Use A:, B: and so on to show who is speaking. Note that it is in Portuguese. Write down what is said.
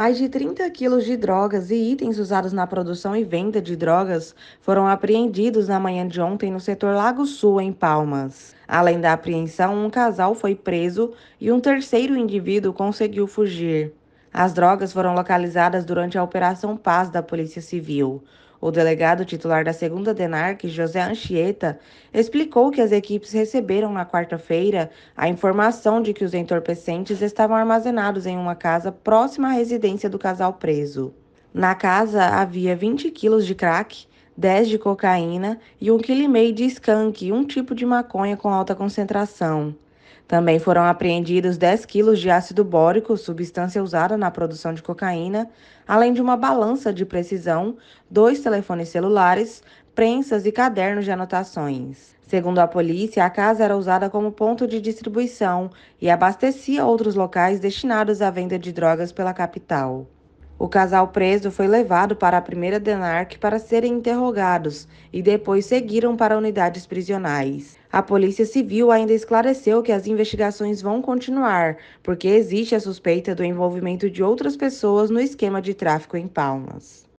A: Mais de 30 quilos de drogas e itens usados na produção e venda de drogas foram apreendidos na manhã de ontem no setor Lago Sul, em Palmas. Além da apreensão, um casal foi preso e um terceiro indivíduo conseguiu fugir. As drogas foram localizadas durante a Operação Paz da Polícia Civil. O delegado titular da segunda DENARC, José Anchieta, explicou que as equipes receberam na quarta-feira a informação de que os entorpecentes estavam armazenados em uma casa próxima à residência do casal preso. Na casa havia 20 quilos de crack, 10 de cocaína e 1,5 kg de skunk, um tipo de maconha com alta concentração. Também foram apreendidos 10 quilos de ácido bórico, substância usada na produção de cocaína, além de uma balança de precisão, dois telefones celulares, prensas e cadernos de anotações. Segundo a polícia, a casa era usada como ponto de distribuição e abastecia outros locais destinados à venda de drogas pela capital. O casal preso foi levado para a primeira DENARC para serem interrogados e depois seguiram para unidades prisionais. A Polícia Civil ainda esclareceu que as investigações vão continuar, porque existe a suspeita do envolvimento de outras pessoas no esquema de tráfico em Palmas.